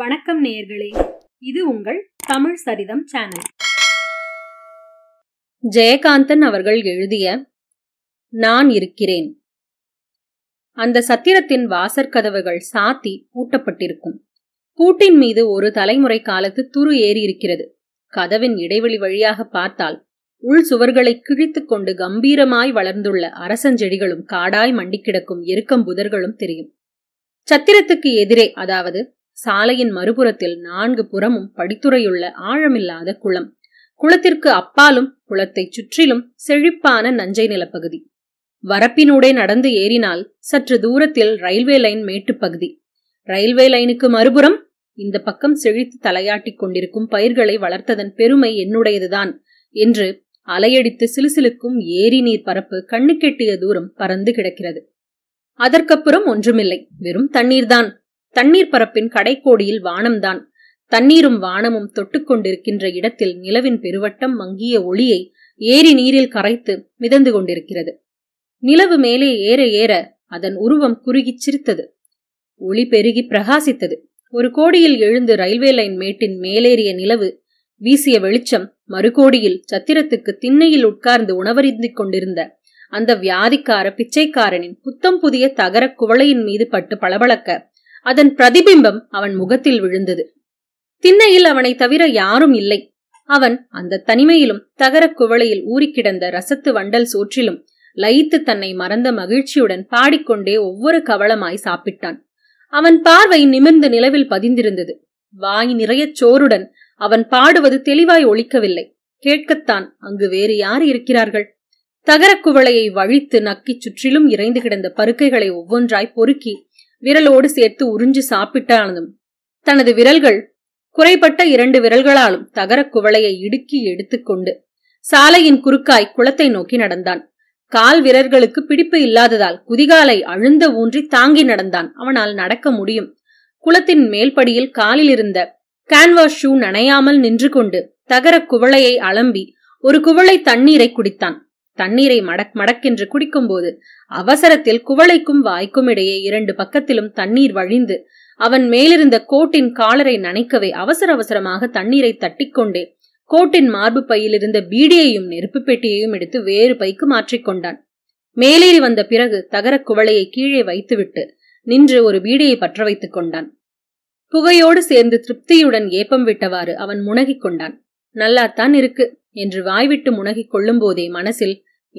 வணக்கம் நேயர்களே இது உங்கள் தமிழ் சரிதம் சேனல் ஜெயகாந்தன் அவர்கள் எழுதிய நான் இருக்கிறேன் அந்த சத்திரத்தின் வாசற்கதவுகள் சாத்தி பூட்டப்பட்டிருக்கும் பூட்டின் மீது ஒரு தலைமுறை காலத்து துரு ஏறி இருக்கிறது கதவின் இடைவெளி வழியாக பார்த்தால் உள் சுவர்களை கிழித்துக் கொண்டு கம்பீரமாய் வளர்ந்துள்ள அரசஞ்செடிகளும் காடாய் மண்டிக் கிடக்கும் எருக்கம் புதர்களும் தெரியும் சத்திரத்துக்கு எதிரே அதாவது சாலையின் மறுபுறத்தில் நான்கு புறமும் படித்துறையுள்ள ஆழமில்லாத குளம் குளத்திற்கு அப்பாலும் குளத்தைச் சுற்றிலும் செழிப்பான நஞ்சை நிலப்பகுதி வரப்பினூடே நடந்து ஏறினால் சற்று தூரத்தில் ரயில்வே லைன் மேட்டுப்பகுதி ரயில்வே லைனுக்கு மறுபுறம் இந்த பக்கம் செழித்து தலையாட்டிக் கொண்டிருக்கும் பயிர்களை வளர்த்ததன் பெருமை என்னுடையதுதான் என்று அலையடித்து சிலுசிலுக்கும் ஏரி நீர் பரப்பு கண்ணுக்கெட்டிய தூரம் பறந்து கிடக்கிறது அதற்கப்புறம் ஒன்றுமில்லை வெறும் தண்ணீர்தான் தண்ணீர் பரப்பின் கடைக்கோடியில் வானம்தான் தண்ணீரும் வானமும் தொட்டுக்கொண்டிருக்கின்ற இடத்தில் நிலவின் பெருவட்டம் மங்கிய ஒளியை ஏரி நீரில் கரைத்து மிதந்து கொண்டிருக்கிறது நிலவு மேலே ஏற ஏற அதன் உருவம் குறுகி சிரித்தது ஒளி பெருகி பிரகாசித்தது ஒரு கோடியில் எழுந்து ரயில்வே லைன் மேட்டின் மேலேறிய நிலவு வீசிய வெளிச்சம் மறுகோடியில் சத்திரத்துக்கு திண்ணையில் உட்கார்ந்து உணவறிந்து கொண்டிருந்த அந்த வியாதிக்கார பிச்சைக்காரனின் புத்தம் புதிய தகர குவளையின் மீது பட்டு பளபளக்க அதன் பிரதிபிம்பம் அவன் முகத்தில் விழுந்தது திண்ணையில் அவனை தவிர யாரும் இல்லை அவன் அந்த தனிமையிலும் தகர குவளையில் ஊறிக்கிடந்த ரசத்து வண்டல் சோற்றிலும் லயித்து தன்னை மறந்த மகிழ்ச்சியுடன் பாடிக்கொண்டே ஒவ்வொரு கவளமாய் சாப்பிட்டான் அவன் பார்வை நிமிர்ந்த நிலவில் பதிந்திருந்தது வாய் நிறைய சோருடன் அவன் பாடுவது தெளிவாய் ஒழிக்கவில்லை கேட்கத்தான் அங்கு வேறு யார் இருக்கிறார்கள் தகரக் குவளையை வழித்து நக்கிச் சுற்றிலும் இறைந்து கிடந்த பருக்கைகளை ஒவ்வொன்றாய் பொறுக்கி விரலோடு சேர்த்து உறிஞ்சு சாப்பிட்டானதும் தனது விரல்கள் குறைபட்ட இரண்டு விரல்களாலும் தகரக் குவளையை இடுக்கி எடுத்துக்கொண்டு சாலையின் குறுக்காய் குளத்தை நோக்கி நடந்தான் கால் விரல்களுக்கு பிடிப்பு இல்லாததால் குதிகாலை அழுந்த ஊன்றி தாங்கி நடந்தான் அவனால் நடக்க முடியும் குளத்தின் மேல்படியில் காலில் இருந்த கேன்வாஸ் ஷூ நனையாமல் நின்று கொண்டு தகர குவளையை அலம்பி ஒரு குவளை தண்ணீரை குடித்தான் தண்ணீரை மடக் மடக்கென்று குடிக்கும்போது அவசரத்தில் குவளைக்கும் வாய்க்கும் இடையே இரண்டு பக்கத்திலும் தண்ணீர் வழிந்து அவன் மேலிருந்த கோட்டின் காலரை நனைக்கவே அவசர அவசரமாக தண்ணீரை தட்டிக்கொண்டே கோட்டின் மார்பு பையில் இருந்த பீடியையும் நெருப்பு பெட்டியையும் எடுத்து வேறு பைக்கு மாற்றிக்கொண்டான் மேலேறி வந்த பிறகு தகர குவளையை கீழே வைத்துவிட்டு நின்று ஒரு பீடியை பற்ற வைத்துக் கொண்டான் புகையோடு சேர்ந்து திருப்தியுடன் ஏப்பம் விட்டவாறு அவன் முனகிக் கொண்டான் நல்லாத்தான் இருக்கு என்று வாய்விட்டு முனகிக் கொள்ளும்போதே மனசில்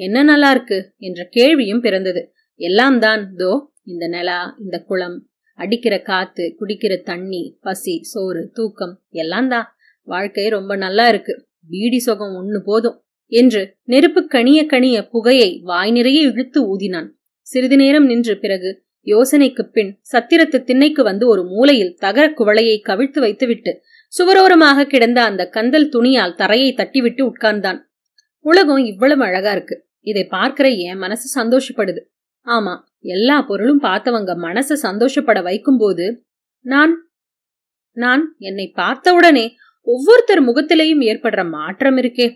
என்ன நல்லா இருக்கு என்ற கேள்வியும் பிறந்தது எல்லாம் தான் தோ இந்த நிலா இந்த குளம் அடிக்கிற காத்து குடிக்கிற தண்ணி பசி சோறு தூக்கம் எல்லாம் தான் வாழ்க்கை ரொம்ப நல்லா இருக்கு பீடி சொகம் ஒண்ணு போதும் என்று நெருப்பு கனிய கனிய புகையை வாய் நிறைய இழுத்து ஊதினான் சிறிது நேரம் நின்று பிறகு யோசனைக்கு பின் சத்திரத்து திண்ணைக்கு வந்து ஒரு மூலையில் தகர குவளையை கவிழ்த்து வைத்துவிட்டு சுவரோரமாக கிடந்த அந்த கந்தல் துணியால் தரையை தட்டிவிட்டு உட்கார்ந்தான் உலகம் இவ்வளவு அழகா இருக்கு இதை பார்க்கிற என் மனசு சந்தோஷப்படுது ஆமா எல்லா பொருளும் பார்த்தவங்க மனசை சந்தோஷப்பட வைக்கும் போது நான் நான் என்னை பார்த்தவுடனே ஒவ்வொருத்தர் முகத்திலையும் ஏற்படுற மாற்றம் இருக்கே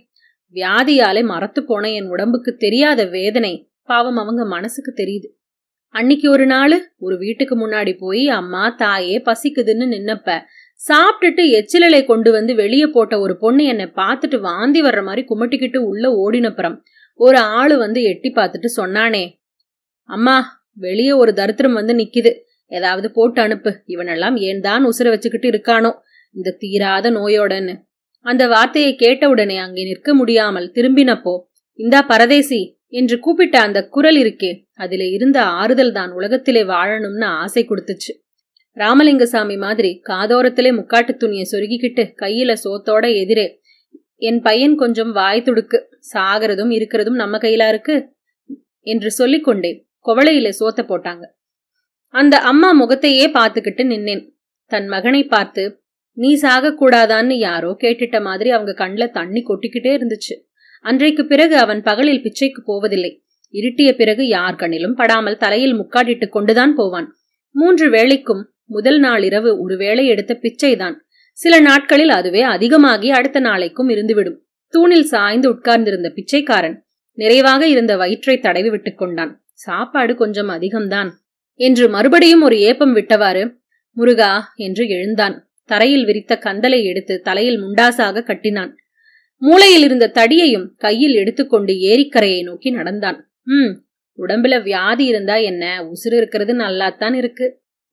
வியாதியாலே மரத்து போன என் உடம்புக்கு தெரியாத வேதனை பாவம் அவங்க மனசுக்கு தெரியுது அன்னைக்கு ஒரு நாள் ஒரு வீட்டுக்கு முன்னாடி போய் அம்மா தாயே பசிக்குதுன்னு நின்னப்ப சாப்பிட்டுட்டு எச்சிலலை கொண்டு வந்து வெளியே போட்ட ஒரு பொண்ணு என்னை பார்த்துட்டு வாந்தி வர்ற மாதிரி குமட்டிக்கிட்டு உள்ள ஓடினப்புறம் ஒரு ஆளு வந்து எட்டி பார்த்துட்டு சொன்னானே அம்மா வெளியே ஒரு தரித்திரம் வந்து நிக்குது ஏதாவது போட்டு அனுப்பு இவனெல்லாம் ஏன் தான் உசுர வச்சுக்கிட்டு இருக்கானோ இந்த தீராத நோயோடன்னு அந்த வார்த்தையை கேட்டவுடனே அங்கே நிற்க முடியாமல் திரும்பினப்போ இந்தா பரதேசி என்று கூப்பிட்ட அந்த குரல் இருக்கே அதில இருந்த ஆறுதல் தான் உலகத்திலே வாழணும்னு ஆசை கொடுத்துச்சு ராமலிங்கசாமி மாதிரி காதோரத்திலே முக்காட்டு துணியை சொருகிக்கிட்டு கையில சோத்தோட எதிரே என் பையன் கொஞ்சம் வாய் துடுக்கு சாகிறதும் இருக்கிறதும் நம்ம கையில இருக்கு என்று சொல்லிக்கொண்டேன் குவளையில சோத்த போட்டாங்க அந்த அம்மா முகத்தையே பார்த்துக்கிட்டு நின்னேன் தன் மகனை பார்த்து நீ சாகக்கூடாதான்னு யாரோ கேட்டுட்ட மாதிரி அவங்க கண்ல தண்ணி கொட்டிக்கிட்டே இருந்துச்சு அன்றைக்கு பிறகு அவன் பகலில் பிச்சைக்கு போவதில்லை இருட்டிய பிறகு யார் கண்ணிலும் படாமல் தலையில் முக்காடிட்டு கொண்டுதான் போவான் மூன்று வேளைக்கும் முதல் நாள் இரவு ஒருவேளை எடுத்த பிச்சைதான் சில நாட்களில் அதுவே அதிகமாகி அடுத்த நாளைக்கும் இருந்துவிடும் தூணில் சாய்ந்து உட்கார்ந்திருந்த பிச்சைக்காரன் நிறைவாக இருந்த வயிற்றை தடவி விட்டுக் கொண்டான் சாப்பாடு கொஞ்சம் அதிகம்தான் என்று மறுபடியும் ஒரு ஏப்பம் விட்டவாறு முருகா என்று எழுந்தான் தரையில் விரித்த கந்தலை எடுத்து தலையில் முண்டாசாக கட்டினான் மூளையில் இருந்த தடியையும் கையில் எடுத்துக்கொண்டு ஏரிக்கரையை நோக்கி நடந்தான் ம் உடம்புல வியாதி இருந்தா என்ன உசுறு இருக்கிறது நல்லாத்தான் இருக்கு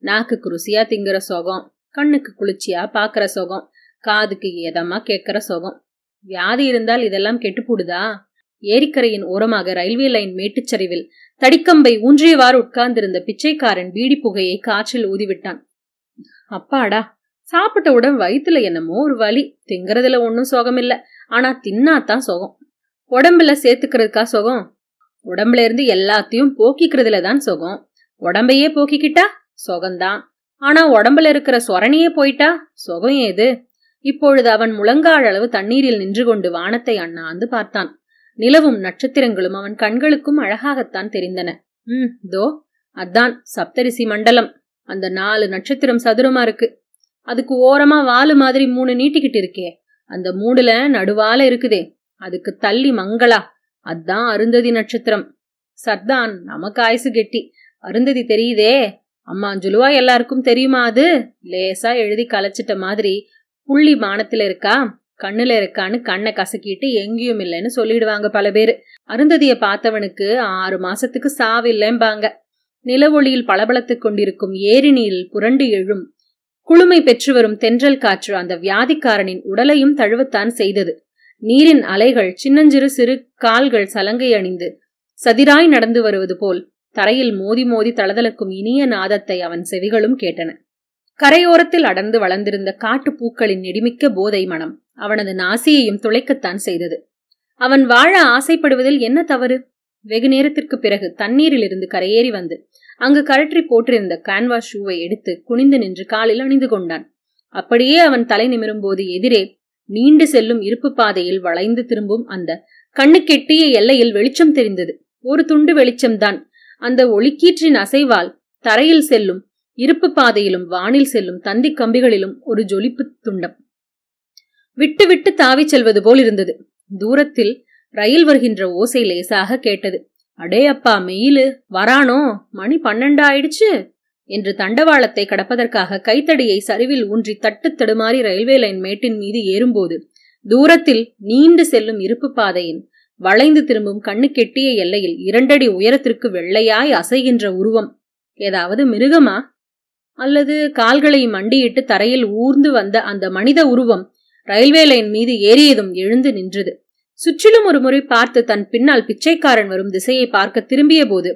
நாக்குக்கு ருசியா திங்குற சோகம் கண்ணுக்கு குளிர்ச்சியா பாக்குற சோகம் காதுக்கு ஏதமா கேட்கிற சோகம் வியாதி இருந்தால் இதெல்லாம் கெட்டுப்புடுதா ஏரிக்கரையின் ஓரமாக ரயில்வே லைன் மேட்டுச்சரிவில் தடிக்கம்பை ஊன்றியவாறு உட்கார்ந்திருந்த பிச்சைக்காரன் பீடி புகையை காற்றில் ஊதிவிட்டான் அப்பாடா சாப்பிட்டவுடன் வயிற்றுல என்னமோ ஒரு வலி திங்கறதுல ஒன்றும் சுகம் இல்லை ஆனா தின்னாதான் சுகம் உடம்புல சேர்த்துக்கிறதுக்கா சோகம் உடம்புல இருந்து எல்லாத்தையும் போக்கிக்கிறதுல தான் சுகம் உடம்பையே போக்கிக்கிட்டா சொகந்தான் ஆனா உடம்புல இருக்கிற சொரணியே போயிட்டா சொகம் ஏது இப்பொழுது அவன் முழங்கால் அளவு தண்ணீரில் நின்று கொண்டு வானத்தை அண்ணாந்து பார்த்தான் நிலவும் நட்சத்திரங்களும் அவன் கண்களுக்கும் அழகாகத்தான் தெரிந்தன ம் தோ அதான் சப்தரிசி மண்டலம் அந்த நாலு நட்சத்திரம் சதுரமா இருக்கு அதுக்கு ஓரமா வாலு மாதிரி மூணு நீட்டிக்கிட்டு இருக்கே அந்த மூணுல நடுவால இருக்குதே அதுக்கு தள்ளி மங்களா அதான் அருந்ததி நட்சத்திரம் சர்தான் நமக்கு ஆயுசு கெட்டி அருந்ததி தெரியுதே அம்மாஞ்சுலுவா எல்லாருக்கும் தெரியுமா அது லேசா எழுதி கலைச்சிட்ட மாதிரி புள்ளி மானத்துல இருக்கா கண்ணுல இருக்கான்னு கண்ணை கசக்கிட்டு எங்கேயும் இல்லைன்னு சொல்லிடுவாங்க பல பேர் அருந்ததிய பார்த்தவனுக்கு ஆறு மாசத்துக்கு சாவில்லைம்பாங்க நிலவொளியில் பளபளத்து கொண்டிருக்கும் ஏரிணியில் புரண்டு எழும் குளுமை பெற்று வரும் தென்றல் காற்று அந்த வியாதிக்காரனின் உடலையும் தழுவத்தான் செய்தது நீரின் அலைகள் சின்னஞ்சிறு சிறு கால்கள் சலங்கை அணிந்து சதிராய் நடந்து வருவது போல் தரையில் மோதி மோதி தளதளக்கும் இனிய நாதத்தை அவன் செவிகளும் கேட்டன கரையோரத்தில் அடர்ந்து வளர்ந்திருந்த காட்டு பூக்களின் நெடுமிக்க போதை மனம் அவனது நாசியையும் துளைக்கத்தான் செய்தது அவன் வாழ ஆசைப்படுவதில் என்ன தவறு வெகு நேரத்திற்கு பிறகு தண்ணீரிலிருந்து கரையேறி வந்து அங்கு கழற்றி போட்டிருந்த கான்வாஸ் ஷூவை எடுத்து குனிந்து நின்று காலில் அணிந்து கொண்டான் அப்படியே அவன் தலை நிமிரும் போது எதிரே நீண்டு செல்லும் இருப்பு பாதையில் வளைந்து திரும்பும் அந்த கண்ணுக்கெட்டிய எல்லையில் வெளிச்சம் தெரிந்தது ஒரு துண்டு வெளிச்சம்தான் அந்த ஒளிக்கீற்றின் அசைவால் தரையில் செல்லும் இருப்பு பாதையிலும் வானில் செல்லும் தந்தி கம்பிகளிலும் ஒரு ஜொலிப்பு துண்டம் விட்டு விட்டு தாவிச் செல்வது போல் இருந்தது தூரத்தில் ரயில் வருகின்ற ஓசை லேசாக கேட்டது அடே அப்பா மெயிலு வரானோ மணி பன்னெண்டு ஆயிடுச்சு என்று தண்டவாளத்தை கடப்பதற்காக கைத்தடியை சரிவில் ஊன்றி தட்டு தடுமாறி ரயில்வே லைன் மேட்டின் மீது ஏறும்போது தூரத்தில் நீண்டு செல்லும் இருப்பு பாதையின் வளைந்து திரும்பும் கண்ணு கெட்டிய எல்லையில் இரண்டடி உயரத்திற்கு வெள்ளையாய் அசைகின்ற உருவம் ஏதாவது மிருகமா அல்லது கால்களை மண்டியிட்டு தரையில் ஊர்ந்து வந்த அந்த மனித உருவம் ரயில்வே லைன் மீது ஏறியதும் எழுந்து நின்றது சுற்றிலும் ஒரு முறை பார்த்து தன் பின்னால் பிச்சைக்காரன் வரும் திசையை பார்க்க திரும்பிய போது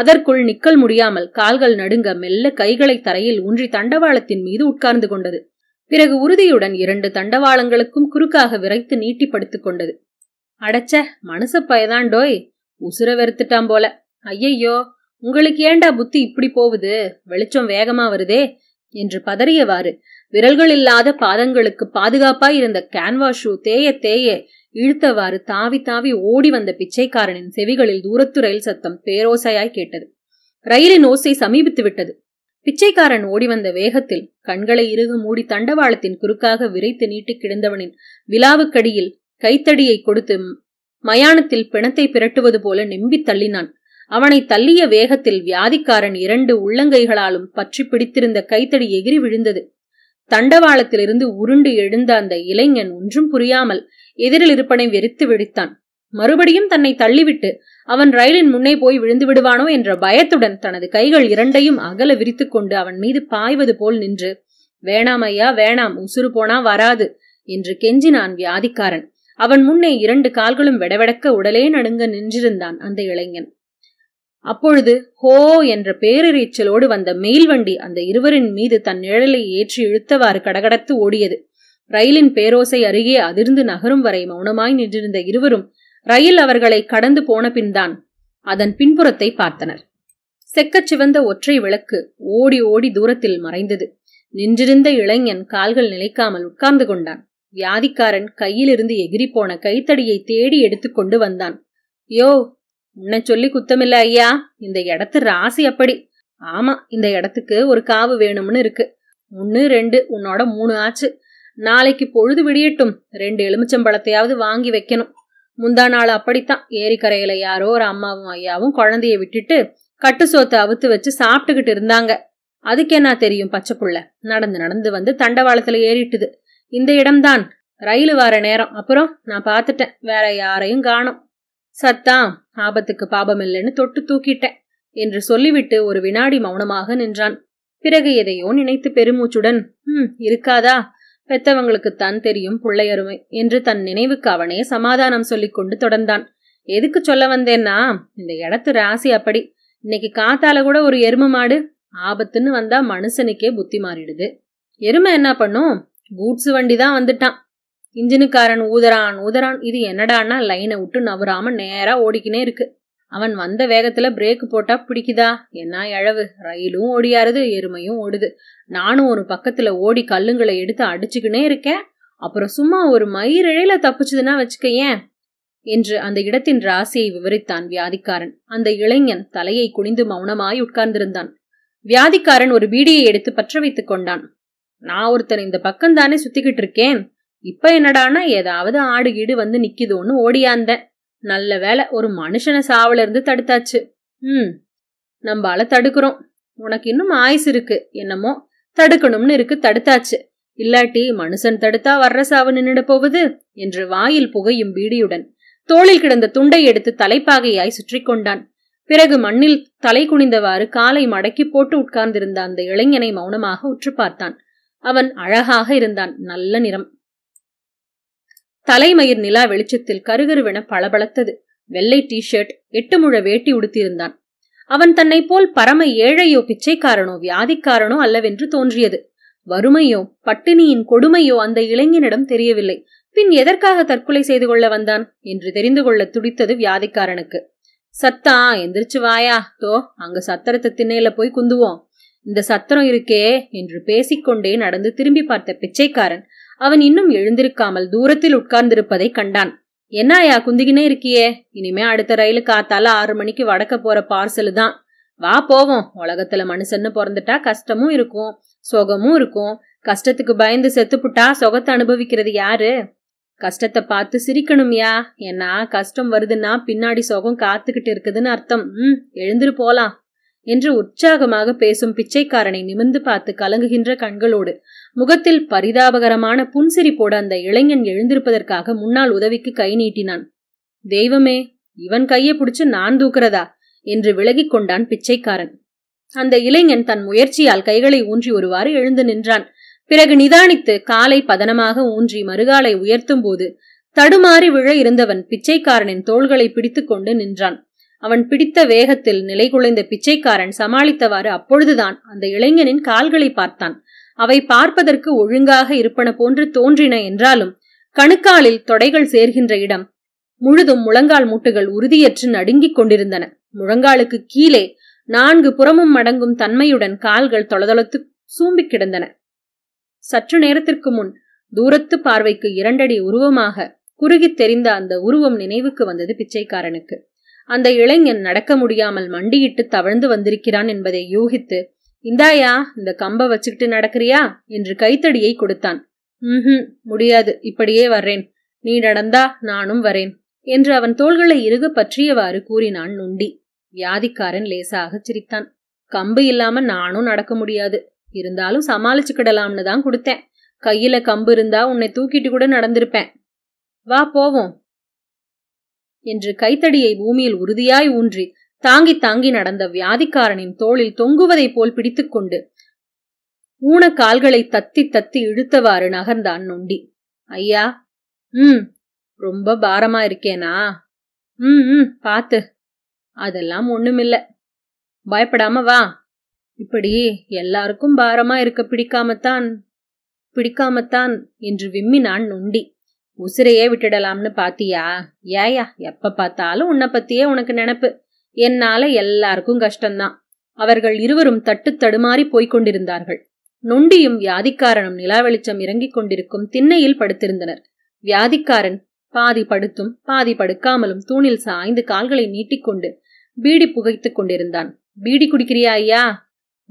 அதற்குள் நிக்கல் முடியாமல் கால்கள் நடுங்க மெல்ல கைகளை தரையில் ஊன்றி தண்டவாளத்தின் மீது உட்கார்ந்து கொண்டது பிறகு உறுதியுடன் இரண்டு தண்டவாளங்களுக்கும் குறுக்காக விரைத்து நீட்டி படுத்துக் கொண்டது அடைச்ச மனச பயதான் டோய் உசுர வெறுத்துட்டான் போல ஐயையோ உங்களுக்கு ஏண்டா புத்தி இப்படி போகுது வெளிச்சம் வேகமா வருதே என்று பதறியவாறு விரல்கள் இல்லாத பாதங்களுக்கு பாதுகாப்பாய் இருந்த கேன்வா ஷூ தேய தேய இழுத்தவாறு தாவி தாவி ஓடி வந்த பிச்சைக்காரனின் செவிகளில் தூரத்து ரயில் சத்தம் பேரோசையாய் கேட்டது ரயிலின் ஓசை சமீபித்து விட்டது பிச்சைக்காரன் ஓடி வந்த வேகத்தில் கண்களை இறுகு மூடி தண்டவாளத்தின் குறுக்காக விரைத்து நீட்டி கிடந்தவனின் விழாவுக்கடியில் கைத்தடியை கொடுத்து மயானத்தில் பிணத்தை பிரட்டுவது போல நெம்பி தள்ளினான் அவனை தள்ளிய வேகத்தில் வியாதிக்காரன் இரண்டு உள்ளங்கைகளாலும் பற்றி பிடித்திருந்த கைத்தடி எகிரி விழுந்தது தண்டவாளத்திலிருந்து உருண்டு எழுந்த அந்த இளைஞன் ஒன்றும் புரியாமல் எதிரில் இருப்பனை வெறித்து வெடித்தான் மறுபடியும் தன்னை தள்ளிவிட்டு அவன் ரயிலின் முன்னே போய் விழுந்து விடுவானோ என்ற பயத்துடன் தனது கைகள் இரண்டையும் அகல விரித்து கொண்டு அவன் மீது பாய்வது போல் நின்று வேணாம் ஐயா வேணாம் உசுறு போனா வராது என்று கெஞ்சினான் வியாதிக்காரன் அவன் முன்னே இரண்டு கால்களும் வெடவெடக்க உடலே நடுங்க நின்றிருந்தான் அந்த இளைஞன் அப்பொழுது ஹோ என்ற பேரறிச்சலோடு வந்த மெயில்வண்டி அந்த இருவரின் மீது தன் நிழலை ஏற்றி இழுத்தவாறு கடகடத்து ஓடியது ரயிலின் பேரோசை அருகே அதிர்ந்து நகரும் வரை மௌனமாய் நின்றிருந்த இருவரும் ரயில் அவர்களை கடந்து போன பின்தான் அதன் பின்புறத்தை பார்த்தனர் செக்கச் சிவந்த ஒற்றை விளக்கு ஓடி ஓடி தூரத்தில் மறைந்தது நின்றிருந்த இளைஞன் கால்கள் நிலைக்காமல் உட்கார்ந்து கொண்டான் வியாதிக்காரன் கையிலிருந்து எகிரி போன கைத்தடியை தேடி எடுத்து கொண்டு வந்தான் யோ உன்னை சொல்லி குத்தமில்ல ஐயா இந்த இடத்து ராசி அப்படி ஆமா இந்த இடத்துக்கு ஒரு காவு வேணும்னு இருக்கு ஒன்னு ரெண்டு உன்னோட மூணு ஆச்சு நாளைக்கு பொழுது விடியட்டும் ரெண்டு எலுமிச்சம்பழத்தையாவது வாங்கி வைக்கணும் முந்தா நாள் அப்படித்தான் ஏரிக்கரையில யாரோ ஒரு அம்மாவும் ஐயாவும் குழந்தைய விட்டுட்டு கட்டு சோத்தை அவுத்து வச்சு சாப்பிட்டுக்கிட்டு இருந்தாங்க அதுக்கே நான் தெரியும் பச்சை புள்ள நடந்து நடந்து வந்து தண்டவாளத்துல ஏறிட்டுது இந்த இடம்தான் ரயில் வர நேரம் அப்புறம் நான் பார்த்துட்டேன் வேற யாரையும் காணோம் சத்தாம் ஆபத்துக்கு பாபம் இல்லைன்னு தொட்டு தூக்கிட்டேன் என்று சொல்லிவிட்டு ஒரு வினாடி மௌனமாக நின்றான் பிறகு எதையோ நினைத்து பெருமூச்சுடன் ம் இருக்காதா பெத்தவங்களுக்கு தான் தெரியும் பிள்ளையருமை என்று தன் நினைவுக்கு அவனே சமாதானம் சொல்லிக் கொண்டு தொடர்ந்தான் எதுக்கு சொல்ல வந்தேன்னா இந்த இடத்து ராசி அப்படி இன்னைக்கு காத்தால கூட ஒரு எரும மாடு ஆபத்துன்னு வந்தா மனுஷனுக்கே புத்தி மாறிடுது எருமை என்ன பண்ணும் கூட்ஸ் வண்டி தான் வந்துட்டான் இன்ஜினுக்காரன் ஊதறான் ஊதறான் இது என்னடான்னா லைனை விட்டு நவராம நேரா ஓடிக்கினே இருக்கு அவன் வந்த வேகத்துல பிரேக் போட்டா பிடிக்குதா என்ன இழவு ரயிலும் ஓடியாருது எருமையும் ஓடுது நானும் ஒரு பக்கத்துல ஓடி கல்லுங்களை எடுத்து அடிச்சுக்கினே இருக்கேன் அப்புறம் சும்மா ஒரு மயிரிழையில தப்பிச்சதுன்னா வச்சுக்க ஏன் என்று அந்த இடத்தின் ராசியை விவரித்தான் வியாதிக்காரன் அந்த இளைஞன் தலையை குனிந்து மௌனமாய் உட்கார்ந்திருந்தான் வியாதிக்காரன் ஒரு பீடியை எடுத்து பற்ற வைத்துக் கொண்டான் நான் ஒருத்தர் இந்த பக்கம் தானே சுத்திக்கிட்டு இருக்கேன் இப்ப என்னடானா ஏதாவது ஆடு கீடு வந்து நிக்குதோன்னு ஓடியாந்தேன் நல்ல வேலை ஒரு மனுஷனை சாவல இருந்து தடுத்தாச்சு ம் நம்மால தடுக்கிறோம் உனக்கு இன்னும் ஆயுசு இருக்கு என்னமோ தடுக்கணும்னு இருக்கு தடுத்தாச்சு இல்லாட்டி மனுஷன் தடுத்தா வர்ற சாவு நின்னுட போகுது என்று வாயில் புகையும் பீடியுடன் தோளில் கிடந்த துண்டை எடுத்து தலைப்பாகையாய் சுற்றி கொண்டான் பிறகு மண்ணில் தலை குனிந்தவாறு காலை மடக்கி போட்டு உட்கார்ந்திருந்த அந்த இளைஞனை மௌனமாக உற்று பார்த்தான் அவன் அழகாக இருந்தான் நல்ல நிறம் தலைமயிர் நிலா வெளிச்சத்தில் கருகருவென பளபளத்தது வெள்ளை டி ஷர்ட் எட்டு முழ வேட்டி உடுத்தியிருந்தான் அவன் தன்னை போல் பரம ஏழையோ பிச்சைக்காரனோ வியாதிக்காரனோ அல்லவென்று தோன்றியது வறுமையோ பட்டினியின் கொடுமையோ அந்த இளைஞனிடம் தெரியவில்லை பின் எதற்காக தற்கொலை செய்து கொள்ள வந்தான் என்று தெரிந்து கொள்ள துடித்தது வியாதிக்காரனுக்கு சத்தா எந்திரிச்சு வாயா தோ அங்க சத்திரத்தை திண்ணையில போய் குந்துவோம் இந்த சத்திரம் இருக்கே என்று பேசிக்கொண்டே நடந்து திரும்பி பார்த்த பிச்சைக்காரன் அவன் இன்னும் எழுந்திருக்காமல் தூரத்தில் உட்கார்ந்திருப்பதை கண்டான் என்னாயா குந்திகினே இருக்கியே இனிமே அடுத்த ரயிலு காத்தால ஆறு மணிக்கு வடக்க போற பார்சலு தான் வா போவோம் உலகத்துல மனுஷன்னு பிறந்துட்டா கஷ்டமும் இருக்கும் சுகமும் இருக்கும் கஷ்டத்துக்கு பயந்து செத்துப்புட்டா சுகத்தை அனுபவிக்கிறது யாரு கஷ்டத்தை பார்த்து சிரிக்கணும்யா ஏன்னா கஷ்டம் வருதுன்னா பின்னாடி சுகம் காத்துக்கிட்டு இருக்குதுன்னு அர்த்தம் ம் எழுந்துரு போலாம் என்று உற்சாகமாக பேசும் பிச்சைக்காரனை நிமிந்து பார்த்து கலங்குகின்ற கண்களோடு முகத்தில் பரிதாபகரமான புன்சிரிப்போடு அந்த இளைஞன் எழுந்திருப்பதற்காக முன்னால் உதவிக்கு கை நீட்டினான் தெய்வமே இவன் கையை பிடிச்சு நான் தூக்குறதா என்று விலகிக் கொண்டான் பிச்சைக்காரன் அந்த இளைஞன் தன் முயற்சியால் கைகளை ஊன்றி ஒருவாறு எழுந்து நின்றான் பிறகு நிதானித்து காலை பதனமாக ஊன்றி மறுகாலை உயர்த்தும் போது தடுமாறி விழ இருந்தவன் பிச்சைக்காரனின் தோள்களை பிடித்துக்கொண்டு நின்றான் அவன் பிடித்த வேகத்தில் நிலைகுலைந்த பிச்சைக்காரன் சமாளித்தவாறு அப்பொழுதுதான் அந்த இளைஞனின் கால்களை பார்த்தான் அவை பார்ப்பதற்கு ஒழுங்காக இருப்பன போன்று தோன்றின என்றாலும் கணுக்காலில் தொடைகள் சேர்கின்ற இடம் முழுதும் முழங்கால் மூட்டுகள் உறுதியற்று நடுங்கிக் கொண்டிருந்தன முழங்காலுக்கு கீழே நான்கு புறமும் மடங்கும் தன்மையுடன் கால்கள் தொளதொளத்து சூம்பி கிடந்தன சற்று நேரத்திற்கு முன் தூரத்து பார்வைக்கு இரண்டடி உருவமாக குறுகித் தெரிந்த அந்த உருவம் நினைவுக்கு வந்தது பிச்சைக்காரனுக்கு அந்த இளைஞன் நடக்க முடியாமல் மண்டியிட்டு தவழ்ந்து வந்திருக்கிறான் என்பதை யூகித்து இந்தாயா இந்த கம்ப வச்சுக்கிட்டு நடக்கிறியா என்று கைத்தடியை கொடுத்தான் ம் முடியாது இப்படியே வர்றேன் நீ நடந்தா நானும் வரேன் என்று அவன் தோள்களை இருக பற்றியவாறு கூறினான் நுண்டி வியாதிக்காரன் லேசாக சிரித்தான் கம்பு இல்லாம நானும் நடக்க முடியாது இருந்தாலும் சமாளிச்சுக்கிடலாம்னு தான் கொடுத்தேன் கையில கம்பு இருந்தா உன்னை தூக்கிட்டு கூட நடந்திருப்பேன் வா போவோம் என்று கைத்தடியை பூமியில் உறுதியாய் ஊன்றி தாங்கி தாங்கி நடந்த வியாதிக்காரனின் தோளில் தொங்குவதைப் போல் பிடித்துக்கொண்டு ஊன கால்களை தத்தி தத்தி இழுத்தவாறு நகர்ந்தான் நொண்டி ஐயா ம் ரொம்ப பாரமா இருக்கேனா ம் ம் பாத்து அதெல்லாம் ஒண்ணுமில்ல பயப்படாம வா இப்படி எல்லாருக்கும் பாரமா இருக்க பிடிக்காமத்தான் பிடிக்காமத்தான் என்று விம்மினான் நொண்டி உசிரையே விட்டுடலாம்னு பாத்தியா ஏயா எப்ப பார்த்தாலும் உன்னை பத்தியே உனக்கு நினப்பு என்னால எல்லாருக்கும் கஷ்டம்தான் அவர்கள் இருவரும் தட்டு தடுமாறி போய்க் கொண்டிருந்தார்கள் நொண்டியும் வியாதிக்காரனும் நிலா வெளிச்சம் இறங்கிக் கொண்டிருக்கும் திண்ணையில் படுத்திருந்தனர் வியாதிக்காரன் பாதி படுத்தும் பாதி படுக்காமலும் தூணில் சாய்ந்து கால்களை நீட்டிக்கொண்டு பீடி புகைத்துக் கொண்டிருந்தான் பீடி குடிக்கிறியா ஐயா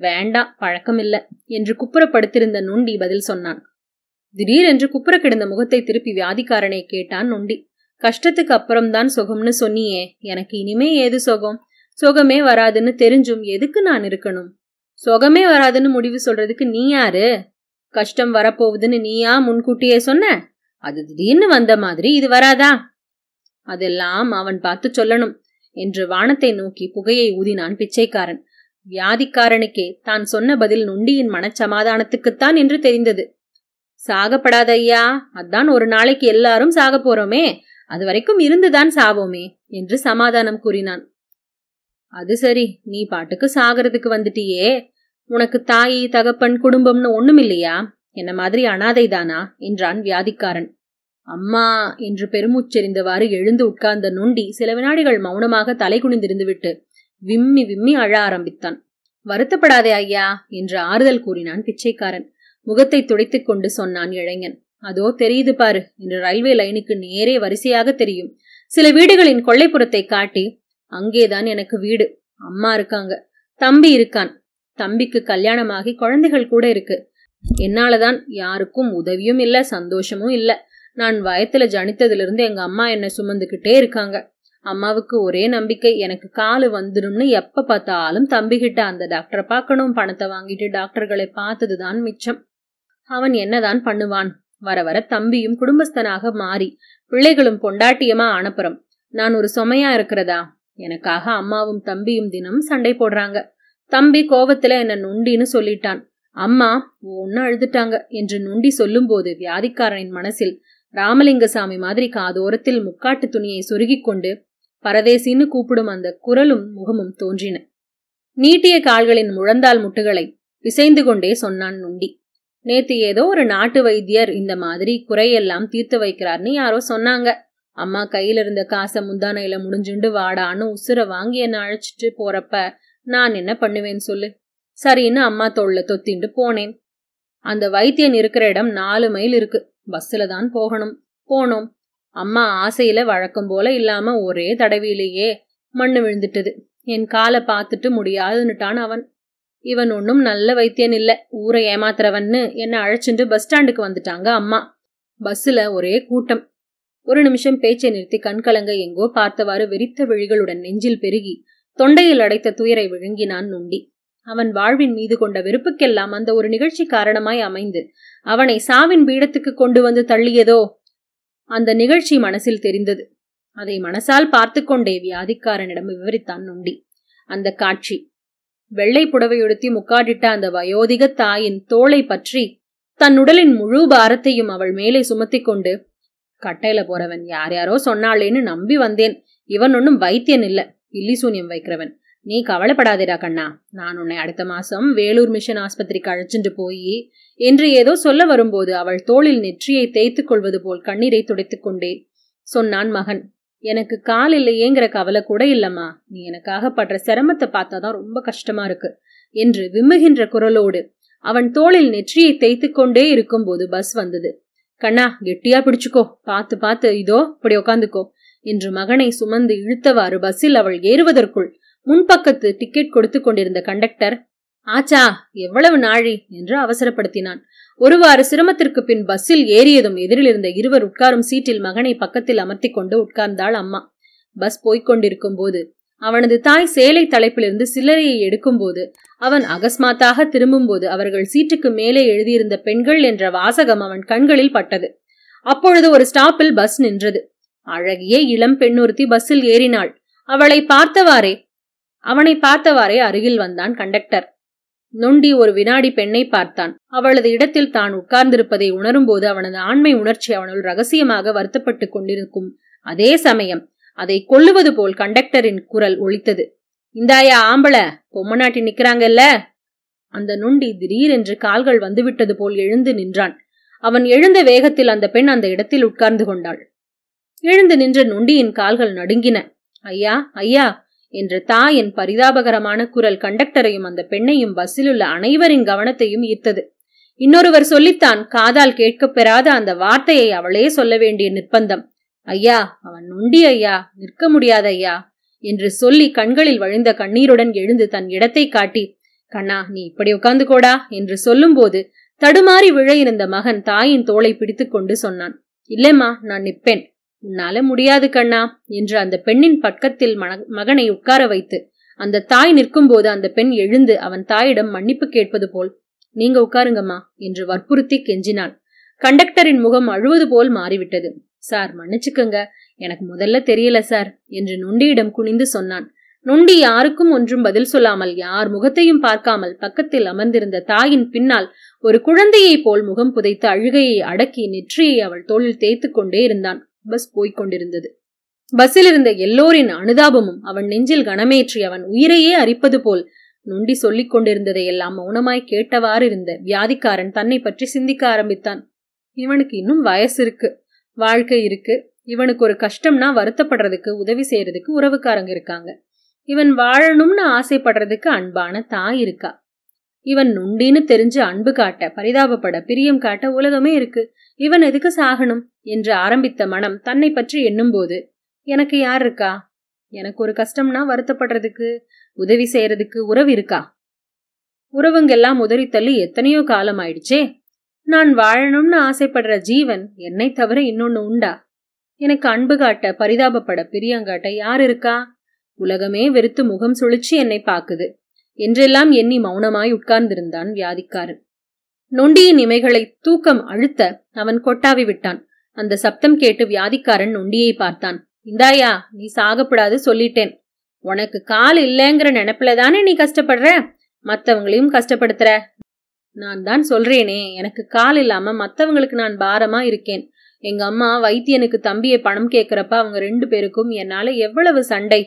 வேண்டாம் பழக்கமில்ல என்று குப்புறப்படுத்திருந்த நொண்டி பதில் சொன்னான் திடீரென்று குப்புற கிடந்த முகத்தை திருப்பி வியாதிக்காரனை கேட்டான் நொண்டி கஷ்டத்துக்கு அப்புறம்தான் சுகம்னு சொன்னியே எனக்கு இனிமே ஏது சுகம் சுகமே வராதுன்னு தெரிஞ்சும் எதுக்கு நான் இருக்கணும் சுகமே வராதுன்னு முடிவு சொல்றதுக்கு நீ யாரு கஷ்டம் வரப்போகுதுன்னு நீயா முன்கூட்டியே சொன்ன அது திடீர்னு வந்த மாதிரி இது வராதா அதெல்லாம் அவன் பார்த்து சொல்லணும் என்று வானத்தை நோக்கி புகையை ஊதினான் பிச்சைக்காரன் வியாதிக்காரனுக்கே தான் சொன்ன பதில் நொண்டியின் மனச்சமாதானத்துக்குத்தான் என்று தெரிந்தது சாகப்படாத ஐயா அதான் ஒரு நாளைக்கு எல்லாரும் சாக போறோமே அது வரைக்கும் இருந்துதான் சாவோமே என்று சமாதானம் கூறினான் அது சரி நீ பாட்டுக்கு சாகிறதுக்கு வந்துட்டியே உனக்கு தாய் தகப்பன் குடும்பம்னு ஒண்ணும் இல்லையா என்ன மாதிரி அனாதைதானா என்றான் வியாதிக்காரன் அம்மா என்று பெருமூச்செறிந்தவாறு எழுந்து உட்கார்ந்த நொண்டி சில வினாடிகள் மௌனமாக தலை குனிந்திருந்துவிட்டு விம்மி விம்மி அழ ஆரம்பித்தான் வருத்தப்படாதே ஐயா என்று ஆறுதல் கூறினான் பிச்சைக்காரன் முகத்தை துடைத்துக் கொண்டு சொன்னான் இளைஞன் அதோ தெரியுது பாரு இன்று ரயில்வே லைனுக்கு நேரே வரிசையாக தெரியும் சில வீடுகளின் கொள்ளைப்புறத்தை காட்டி அங்கேதான் எனக்கு வீடு அம்மா இருக்காங்க தம்பி இருக்கான் தம்பிக்கு கல்யாணமாகி குழந்தைகள் கூட இருக்கு என்னாலதான் யாருக்கும் உதவியும் இல்ல சந்தோஷமும் இல்ல நான் வயத்துல ஜனித்ததிலிருந்து எங்க அம்மா என்ன சுமந்துகிட்டே இருக்காங்க அம்மாவுக்கு ஒரே நம்பிக்கை எனக்கு காலு வந்துடும்னு எப்ப பார்த்தாலும் தம்பிகிட்ட அந்த டாக்டரை பார்க்கணும் பணத்தை வாங்கிட்டு டாக்டர்களை பார்த்ததுதான் மிச்சம் அவன் என்னதான் பண்ணுவான் வர வர தம்பியும் குடும்பஸ்தனாக மாறி பிள்ளைகளும் பொண்டாட்டியமா ஆனப்புறம் நான் ஒரு சுமையா இருக்கிறதா எனக்காக அம்மாவும் தம்பியும் தினம் சண்டை போடுறாங்க தம்பி கோபத்துல என்ன நொண்டின்னு சொல்லிட்டான் அம்மா ஒன்னு அழுதுட்டாங்க என்று நொண்டி சொல்லும்போது வியாதிக்காரனின் மனசில் ராமலிங்கசாமி மாதிரி காதோரத்தில் முக்காட்டு துணியை சொருகிக் கொண்டு பரதேசின்னு கூப்பிடும் அந்த குரலும் முகமும் தோன்றின நீட்டிய கால்களின் முழந்தால் முட்டுகளை பிசைந்து கொண்டே சொன்னான் நொண்டி நேத்து ஏதோ ஒரு நாட்டு வைத்தியர் இந்த மாதிரி குறையெல்லாம் தீர்த்து வைக்கிறார்னு யாரோ சொன்னாங்க அம்மா கையில இருந்த காசை முந்தானையில முடிஞ்சுண்டு வாடான்னு உசுர வாங்கி என்ன அழைச்சிட்டு போறப்ப நான் என்ன பண்ணுவேன்னு சொல்லு சரின்னு அம்மா தோல்ல தொத்திண்டு போனேன் அந்த வைத்தியன் இருக்கிற இடம் நாலு மைல் இருக்கு பஸ்ல தான் போகணும் போனோம் அம்மா ஆசையில வழக்கம் போல இல்லாம ஒரே தடவையிலேயே மண்ணு விழுந்துட்டது என் காலை பார்த்துட்டு முடியாதுன்னுட்டான் அவன் இவன் ஒன்றும் நல்ல வைத்தியன் இல்லை ஊரை ஏமாத்துறவன்னு என்னை அழைச்சிட்டு பஸ் ஸ்டாண்டுக்கு வந்துட்டாங்க அம்மா பஸ்ஸில் ஒரே கூட்டம் ஒரு நிமிஷம் பேச்சை நிறுத்தி கண்கலங்க எங்கோ பார்த்தவாறு வெறித்த விழிகளுடன் நெஞ்சில் பெருகி தொண்டையில் அடைத்த துயரை விழுங்கினான் நொண்டி அவன் வாழ்வின் மீது கொண்ட வெறுப்புக்கெல்லாம் அந்த ஒரு நிகழ்ச்சி காரணமாய் அமைந்து அவனை சாவின் பீடத்துக்கு கொண்டு வந்து தள்ளியதோ அந்த நிகழ்ச்சி மனசில் தெரிந்தது அதை மனசால் பார்த்து கொண்டே வியாதிக்காரனிடம் விவரித்தான் நொண்டி அந்த காட்சி வெள்ளை புடவையொடுத்தி முக்காடிட்ட அந்த வயோதிக தாயின் தோளை பற்றி தன் உடலின் முழு பாரத்தையும் அவள் மேலே சுமத்தி கொண்டு கட்டையில போறவன் யார் யாரோ சொன்னாளேன்னு நம்பி வந்தேன் இவன் ஒன்னும் வைத்தியன் இல்ல இல்லி வைக்கிறவன் நீ கவலைப்படாதேடா கண்ணா நான் உன்னை அடுத்த மாசம் வேலூர் மிஷன் ஆஸ்பத்திரிக்கு அழைச்சிட்டு போய் என்று ஏதோ சொல்ல வரும்போது அவள் தோளில் நெற்றியை தேய்த்துக் கொள்வது போல் கண்ணீரை துடைத்துக் கொண்டே சொன்னான் மகன் எனக்கு கால் இல்லையேங்கிற கவலை கூட இல்லம்மா நீ எனக்காக படுற சிரமத்தை பார்த்தாதான் ரொம்ப கஷ்டமா இருக்கு என்று விம்முகின்ற குரலோடு அவன் தோளில் நெற்றியை தேய்த்து கொண்டே இருக்கும்போது பஸ் வந்தது கண்ணா கெட்டியா பிடிச்சுக்கோ பார்த்து பார்த்து இதோ இப்படி உக்காந்துக்கோ என்று மகனை சுமந்து இழுத்தவாறு பஸ்ஸில் அவள் ஏறுவதற்குள் முன்பக்கத்து டிக்கெட் கொடுத்து கொண்டிருந்த கண்டக்டர் ஆச்சா எவ்வளவு நாழி என்று அவசரப்படுத்தினான் ஒருவாறு சிரமத்திற்கு பின் பஸ்ஸில் ஏறியதும் எதிரில் இருந்த இருவர் உட்காரும் சீட்டில் மகனை பக்கத்தில் அமர்த்தி கொண்டு உட்கார்ந்தாள் அம்மா பஸ் போய்கொண்டிருக்கும் போது அவனது தாய் சேலை தலைப்பிலிருந்து சில்லறையை எடுக்கும்போது அவன் அகஸ்மாத்தாக திரும்பும்போது அவர்கள் சீட்டுக்கு மேலே எழுதியிருந்த பெண்கள் என்ற வாசகம் அவன் கண்களில் பட்டது அப்பொழுது ஒரு ஸ்டாப்பில் பஸ் நின்றது அழகிய இளம் ஒருத்தி பஸ்ஸில் ஏறினாள் அவளை பார்த்தவாறே அவனை பார்த்தவாறே அருகில் வந்தான் கண்டக்டர் நொண்டி ஒரு வினாடி பெண்ணை பார்த்தான் அவளது இடத்தில் தான் உட்கார்ந்திருப்பதை உணரும்போது அவனது ஆண்மை உணர்ச்சி அவனுள் ரகசியமாக வருத்தப்பட்டு கொண்டிருக்கும் அதே சமயம் அதை கொள்ளுவது போல் கண்டக்டரின் குரல் ஒழித்தது இந்தாயா ஆம்பள பொம்மநாட்டி நிக்கிறாங்கல்ல அந்த நொண்டி திடீரென்று கால்கள் வந்துவிட்டது போல் எழுந்து நின்றான் அவன் எழுந்த வேகத்தில் அந்த பெண் அந்த இடத்தில் உட்கார்ந்து கொண்டாள் எழுந்து நின்ற நொண்டியின் கால்கள் நடுங்கின ஐயா ஐயா என்று தாயின் பரிதாபகரமான குரல் கண்டக்டரையும் அந்த பெண்ணையும் பஸ்ஸில் உள்ள அனைவரின் கவனத்தையும் ஈர்த்தது இன்னொருவர் சொல்லித்தான் காதால் கேட்கப் பெறாத அந்த வார்த்தையை அவளே சொல்ல வேண்டிய நிர்பந்தம் ஐயா அவன் நொண்டி ஐயா நிற்க முடியாத ஐயா என்று சொல்லி கண்களில் வழிந்த கண்ணீருடன் எழுந்து தன் இடத்தை காட்டி கண்ணா நீ இப்படி உட்கார்ந்து கோடா என்று சொல்லும்போது தடுமாறி விழ இருந்த மகன் தாயின் தோலை பிடித்துக்கொண்டு சொன்னான் இல்லைம்மா நான் நிற்பேன் உன்னால முடியாது கண்ணா என்று அந்த பெண்ணின் பக்கத்தில் மகனை உட்கார வைத்து அந்த தாய் நிற்கும்போது அந்த பெண் எழுந்து அவன் தாயிடம் மன்னிப்பு கேட்பது போல் நீங்க உட்காருங்கம்மா என்று வற்புறுத்தி கெஞ்சினாள் கண்டக்டரின் முகம் அழுவது போல் மாறிவிட்டது சார் மன்னிச்சுக்கங்க எனக்கு முதல்ல தெரியல சார் என்று நொண்டியிடம் குனிந்து சொன்னான் நொண்டி யாருக்கும் ஒன்றும் பதில் சொல்லாமல் யார் முகத்தையும் பார்க்காமல் பக்கத்தில் அமர்ந்திருந்த தாயின் பின்னால் ஒரு குழந்தையைப் போல் முகம் புதைத்து அழுகையை அடக்கி நெற்றியை அவள் தோளில் தேய்த்து கொண்டே இருந்தான் பஸ் போய்கொண்டிருந்தது பஸ்ஸில் இருந்த எல்லோரின் அனுதாபமும் அவன் நெஞ்சில் கனமேற்றி அவன் உயிரையே அரிப்பது போல் நொண்டி சொல்லிக் கொண்டிருந்ததை எல்லாம் மௌனமாய் கேட்டவாறு இருந்த வியாதிக்காரன் தன்னை பற்றி சிந்திக்க ஆரம்பித்தான் இவனுக்கு இன்னும் வயசு இருக்கு வாழ்க்கை இருக்கு இவனுக்கு ஒரு கஷ்டம்னா வருத்தப்படுறதுக்கு உதவி செய்யறதுக்கு உறவுக்காரங்க இருக்காங்க இவன் வாழணும்னு ஆசைப்படுறதுக்கு அன்பான தாய் இருக்கா இவன் நொண்டின்னு தெரிஞ்சு அன்பு காட்ட பரிதாபப்பட பிரியம் காட்ட உலகமே இருக்கு இவன் எதுக்கு சாகணும் என்று ஆரம்பித்த மனம் தன்னை பற்றி எண்ணும்போது எனக்கு யார் இருக்கா எனக்கு ஒரு கஷ்டம்னா வருத்தப்படுறதுக்கு உதவி செய்யறதுக்கு உறவு இருக்கா உறவுங்கெல்லாம் உதறித்தள்ளி எத்தனையோ காலம் ஆயிடுச்சே நான் வாழணும்னு ஆசைப்படுற ஜீவன் என்னை தவிர இன்னொன்னு உண்டா எனக்கு அன்பு காட்ட பரிதாபப்பட பிரியங்காட்ட யார் இருக்கா உலகமே வெறுத்து முகம் சுழிச்சு என்னை பாக்குது என்றெல்லாம் எண்ணி மௌனமாய் உட்கார்ந்திருந்தான் வியாதிக்காரன் நொண்டியின் இமைகளை தூக்கம் அழுத்த அவன் கொட்டாவி விட்டான் அந்த சப்தம் கேட்டு வியாதிக்காரன் நொண்டியை பார்த்தான் இந்தாயா நீ சாகப்படாது சொல்லிட்டேன் உனக்கு கால் இல்லைங்கிற நினைப்புல தானே நீ கஷ்டப்படுற மத்தவங்களையும் கஷ்டப்படுத்துற நான் தான் சொல்றேனே எனக்கு கால் இல்லாம மத்தவங்களுக்கு நான் பாரமா இருக்கேன் எங்க அம்மா வைத்தியனுக்கு தம்பியை பணம் கேட்கிறப்ப அவங்க ரெண்டு பேருக்கும் என்னால எவ்வளவு சண்டை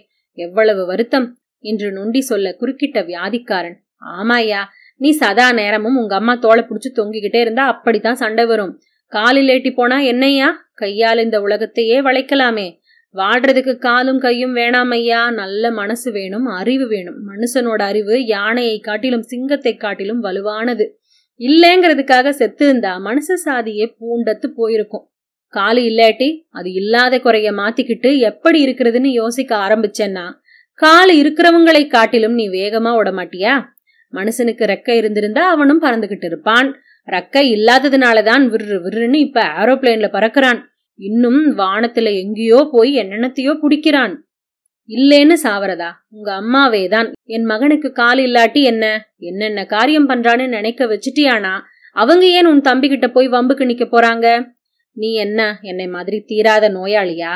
எவ்வளவு வருத்தம் என்று நொண்டி சொல்ல குறுக்கிட்ட வியாதிக்காரன் ஆமாயா நீ சதா நேரமும் உங்க அம்மா தோலை புடிச்சு தொங்கிக்கிட்டே இருந்தா அப்படித்தான் சண்டை வரும் காலில் ஏட்டி போனா என்னையா கையால் இந்த உலகத்தையே வளைக்கலாமே வாடுறதுக்கு காலும் கையும் வேணாம் ஐயா நல்ல மனசு வேணும் அறிவு வேணும் மனுஷனோட அறிவு யானையை காட்டிலும் சிங்கத்தை காட்டிலும் வலுவானது இல்லைங்கிறதுக்காக செத்து இருந்தா மனுஷ சாதியே பூண்டத்து போயிருக்கும் காலு இல்லாட்டி அது இல்லாத குறைய மாத்திக்கிட்டு எப்படி இருக்கிறதுன்னு யோசிக்க ஆரம்பிச்சேன்னா கால் இருக்கிறவங்களை காட்டிலும் நீ வேகமா ஓட மாட்டியா மனுஷனுக்கு ரெக்கை இருந்திருந்தா அவனும் பறந்துகிட்டு இருப்பான் ரக்கை இல்லாததுனாலதான் விரு விருன்னு இப்ப ஏரோப்ளேன்ல பறக்கிறான் இன்னும் வானத்துல எங்கேயோ போய் என்னென்னத்தையோ பிடிக்கிறான் இல்லேன்னு சாவரதா உங்க அம்மாவே தான் என் மகனுக்கு கால் இல்லாட்டி என்ன என்னென்ன காரியம் பண்றான்னு நினைக்க வச்சுட்டியானா அவங்க ஏன் உன் தம்பிக்கிட்ட போய் வம்புக்கு நிக்க போறாங்க நீ என்ன என்னை மாதிரி தீராத நோயாளியா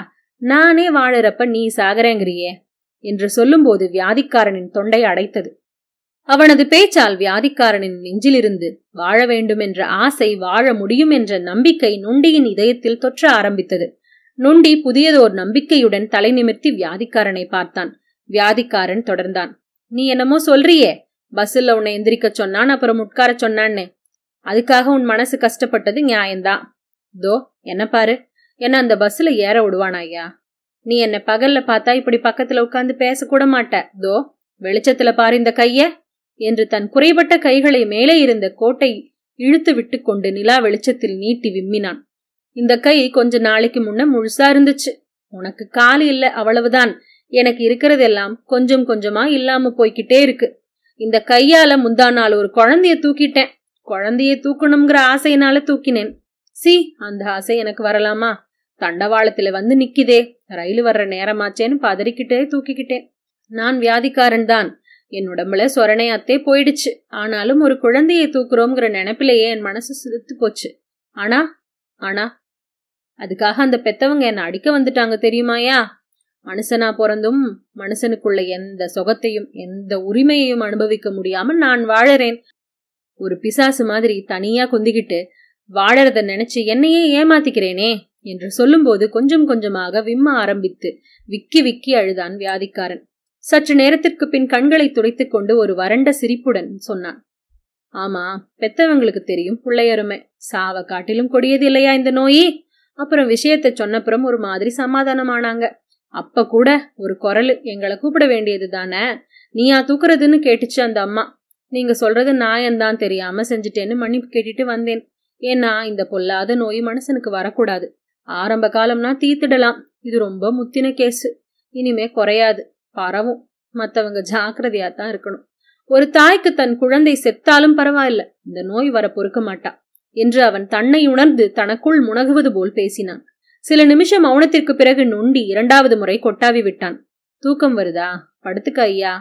நானே வாழறப்ப நீ சாகரேங்கிறியே என்று சொல்லும்போது வியாதிக்காரனின் தொண்டை அடைத்தது அவனது பேச்சால் வியாதிக்காரனின் நெஞ்சிலிருந்து வாழ வேண்டும் என்ற ஆசை வாழ முடியும் என்ற நம்பிக்கை நொண்டியின் இதயத்தில் தொற்ற ஆரம்பித்தது நொண்டி புதியதோர் நம்பிக்கையுடன் தலை நிமிர்த்தி வியாதிக்காரனை பார்த்தான் வியாதிக்காரன் தொடர்ந்தான் நீ என்னமோ சொல்றியே பஸ்ஸில் உன்னை எந்திரிக்க சொன்னான் அப்புறம் உட்கார சொன்னான்னு அதுக்காக உன் மனசு கஷ்டப்பட்டது நியாயம்தான் தோ என்ன பாரு என்ன அந்த பஸ்ஸில் ஏற விடுவானா ஐயா நீ என்ன பகல்ல பார்த்தா இப்படி பக்கத்துல உட்கார்ந்து பேசக்கூட மாட்ட தோ வெளிச்சத்துல பாரு இந்த கைய என்று தன் குறைபட்ட கைகளை மேலே இருந்த கோட்டை இழுத்து விட்டு கொண்டு நிலா வெளிச்சத்தில் நீட்டி விம்மினான் இந்த கை கொஞ்ச நாளைக்கு முன்ன முழுசா இருந்துச்சு உனக்கு காலு இல்ல அவ்வளவுதான் எனக்கு இருக்கிறதெல்லாம் கொஞ்சம் கொஞ்சமா இல்லாம போய்கிட்டே இருக்கு இந்த கையால முந்தா நாள் ஒரு குழந்தைய தூக்கிட்டேன் குழந்தைய தூக்கணுங்கிற ஆசையினால தூக்கினேன் சி அந்த ஆசை எனக்கு வரலாமா தண்டவாளத்துல வந்து நிக்கிதே ரயில் வர்ற நேரமாச்சேன்னு பதறிக்கிட்டே தூக்கிக்கிட்டேன் நான் வியாதிக்காரன் தான் என் உடம்புல சொரணையாத்தே போயிடுச்சு ஆனாலும் ஒரு குழந்தையை தூக்குறோங்கிற நினைப்பிலேயே என் மனசு சிலுத்து போச்சு ஆனா ஆனா அதுக்காக அந்த பெத்தவங்க என்னை அடிக்க வந்துட்டாங்க தெரியுமாயா மனுஷனா பிறந்தும் மனுஷனுக்குள்ள எந்த சொகத்தையும் எந்த உரிமையையும் அனுபவிக்க முடியாம நான் வாழறேன் ஒரு பிசாசு மாதிரி தனியா குந்திக்கிட்டு வாழறத நினைச்சு என்னையே ஏமாத்திக்கிறேனே என்று சொல்லும்போது கொஞ்சம் கொஞ்சமாக விம்ம ஆரம்பித்து விக்கி விக்கி அழுதான் வியாதிக்காரன் சற்று நேரத்திற்கு பின் கண்களை துடைத்துக் கொண்டு ஒரு வறண்ட சிரிப்புடன் சொன்னான் ஆமா பெத்தவங்களுக்கு தெரியும் பிள்ளையருமே சாவை காட்டிலும் கொடியது இல்லையா இந்த நோயி அப்புறம் விஷயத்த சொன்னப்புறம் ஒரு மாதிரி சமாதானமானாங்க அப்ப கூட ஒரு குரல் எங்களை கூப்பிட வேண்டியது தானே நீயா தூக்குறதுன்னு கேட்டுச்சு அந்த அம்மா நீங்க சொல்றது நாயந்தான் தெரியாம செஞ்சுட்டேன்னு மன்னிப்பு கேட்டுட்டு வந்தேன் ஏன்னா இந்த பொல்லாத நோய் மனுஷனுக்கு வரக்கூடாது ஆரம்ப காலம்னா தீத்துடலாம் இது ரொம்ப முத்தின கேஸு இனிமே குறையாது பரவும் மற்றவங்க ஜாக்கிரதையா தான் இருக்கணும் ஒரு தாய்க்கு தன் குழந்தை செத்தாலும் பரவாயில்ல இந்த நோய் வர பொறுக்க மாட்டா என்று அவன் தன்னை உணர்ந்து தனக்குள் முணகுவது போல் பேசினான் சில நிமிஷம் மௌனத்திற்கு பிறகு நொண்டி இரண்டாவது முறை கொட்டாவி விட்டான் தூக்கம் வருதா படுத்துக்க ஐயா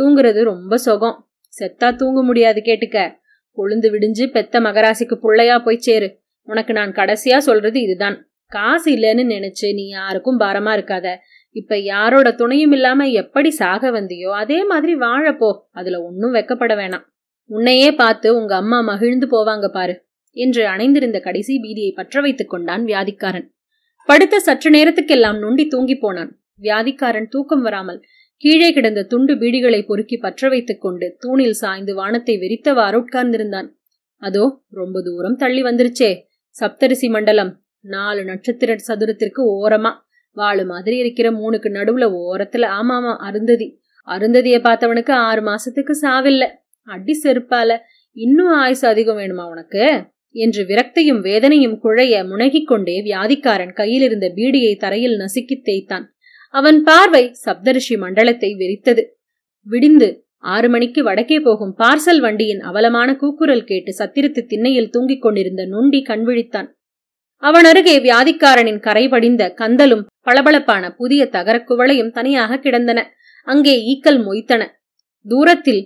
தூங்குறது ரொம்ப சொகம் செத்தா தூங்க முடியாது கேட்டுக்க கொழுந்து விடிஞ்சு பெத்த மகராசிக்கு புள்ளையா போய் சேரு உனக்கு நான் கடைசியா சொல்றது இதுதான் காசு இல்லைன்னு நினைச்சு நீ யாருக்கும் பாரமா இருக்காத இப்ப யாரோட துணையும் இல்லாம எப்படி சாக வந்தியோ அதே மாதிரி வாழப்போ அதுல ஒன்னும் வெக்கப்பட வேணாம் உன்னையே பார்த்து உங்க அம்மா மகிழ்ந்து போவாங்க பாரு என்று அணைந்திருந்த கடைசி பீதியை பற்ற வைத்துக் கொண்டான் வியாதிக்காரன் படுத்த சற்று நேரத்துக்கெல்லாம் நொண்டி தூங்கி போனான் வியாதிக்காரன் தூக்கம் வராமல் கீழே கிடந்த துண்டு பீடிகளை பொறுக்கி பற்ற வைத்துக் கொண்டு தூணில் சாய்ந்து வானத்தை வெறித்தவாறு உட்கார்ந்திருந்தான் அதோ ரொம்ப தூரம் தள்ளி வந்துருச்சே சப்தரிசி மண்டலம் நாலு நட்சத்திர சதுரத்திற்கு ஓரமா வாழு மாதிரி இருக்கிற மூணுக்கு நடுவுல ஓரத்துல ஆமாமா அருந்ததி அருந்ததிய பார்த்தவனுக்கு ஆறு மாசத்துக்கு சாவில்ல அடி செருப்பால இன்னும் ஆயுசு அதிகம் வேணுமா உனக்கு என்று விரக்தையும் வேதனையும் குழைய முனகிக் கொண்டே வியாதிக்காரன் கையிலிருந்த பீடியை தரையில் நசுக்கித் தேய்த்தான் அவன் பார்வை சப்தரிஷி மண்டலத்தை வெறித்தது விடிந்து ஆறு மணிக்கு வடக்கே போகும் பார்சல் வண்டியின் அவலமான கூக்குரல் கேட்டு சத்திரத்து திண்ணையில் தூங்கிக் கொண்டிருந்த நொண்டி கண்விழித்தான் அவன் அருகே வியாதிக்காரனின் கரைபடிந்த கந்தலும் பளபளப்பான புதிய தகரக்குவளையும் தனியாக கிடந்தன அங்கே ஈக்கல் மொய்த்தன தூரத்தில்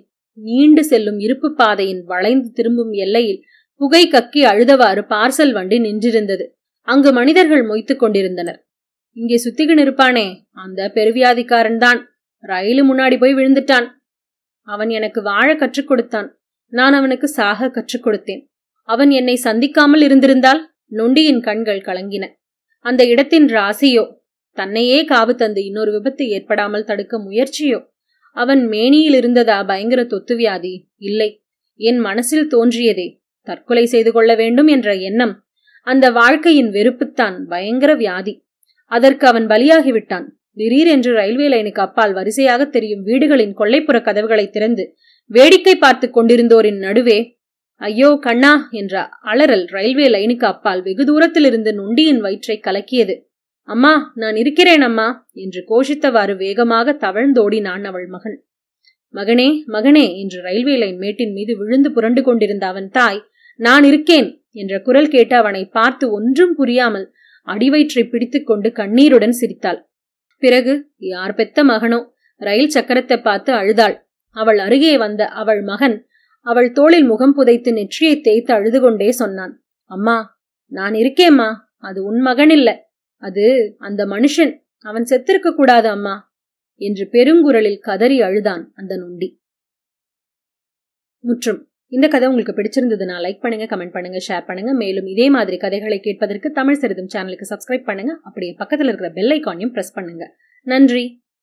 நீண்டு செல்லும் இருப்பு பாதையின் வளைந்து திரும்பும் எல்லையில் புகை கக்கி அழுதவாறு பார்சல் வண்டி நின்றிருந்தது அங்கு மனிதர்கள் மொய்த்துக் கொண்டிருந்தனர் இங்கே சுத்திகின் இருப்பானே அந்த பெருவியாதிக்காரன் தான் ரயிலு முன்னாடி போய் விழுந்துட்டான் அவன் எனக்கு வாழ கற்றுக் கொடுத்தான் நான் அவனுக்கு சாக கற்றுக் கொடுத்தேன் அவன் என்னை சந்திக்காமல் இருந்திருந்தால் நொண்டியின் கண்கள் கலங்கின அந்த இடத்தின் ராசியோ தன்னையே காவு தந்து இன்னொரு விபத்து ஏற்படாமல் தடுக்க முயற்சியோ அவன் மேனியில் இருந்ததா பயங்கர தொத்து வியாதி இல்லை என் மனசில் தோன்றியதே தற்கொலை செய்து கொள்ள வேண்டும் என்ற எண்ணம் அந்த வாழ்க்கையின் வெறுப்புத்தான் பயங்கர வியாதி அதற்கு அவன் பலியாகிவிட்டான் திடீரென்று ரயில்வே லைனுக்கு அப்பால் வரிசையாக தெரியும் வீடுகளின் கொள்ளைப்புற கதவுகளை திறந்து வேடிக்கை பார்த்து கொண்டிருந்தோரின் நடுவே ஐயோ கண்ணா என்ற அலறல் ரயில்வே லைனுக்கு அப்பால் வெகு தூரத்திலிருந்து நொண்டியின் வயிற்றை கலக்கியது அம்மா நான் இருக்கிறேன் அம்மா என்று கோஷித்தவாறு வேகமாக தவழ்ந்தோடினான் அவள் மகன் மகனே மகனே என்று ரயில்வே லைன் மேட்டின் மீது விழுந்து புரண்டு கொண்டிருந்த அவன் தாய் நான் இருக்கேன் என்ற குரல் கேட்டு அவனை பார்த்து ஒன்றும் புரியாமல் அடிவயிற்றை பிடித்துக்கொண்டு கண்ணீருடன் சிரித்தாள் பிறகு யார் பெத்த மகனோ ரயில் சக்கரத்தை பார்த்து அழுதாள் அவள் அருகே வந்த அவள் மகன் அவள் தோளில் முகம் புதைத்து நெற்றியை தேய்த்து அழுது கொண்டே சொன்னான் அம்மா நான் இருக்கேம்மா அது உன் மகன் இல்ல அது அந்த மனுஷன் அவன் செத்திருக்க கூடாது அம்மா என்று பெருங்குரலில் கதறி அழுதான் அந்த நொண்டி முற்றும் இந்த கதை உங்களுக்கு பிடிச்சிருந்ததுன்னா லைக் பண்ணுங்க கமெண்ட் பண்ணுங்க ஷேர் பண்ணுங்க மேலும் இதே மாதிரி கதைகளை கேட்பதற்கு தமிழ் சிறிதும் சேனலுக்கு சப்ஸ்கிரைப் பண்ணுங்க அப்படியே பக்கத்தில் இருக்கிற பெல் ஐக்கானையும் ப்ரெஸ் பண்ணுங்க நன்றி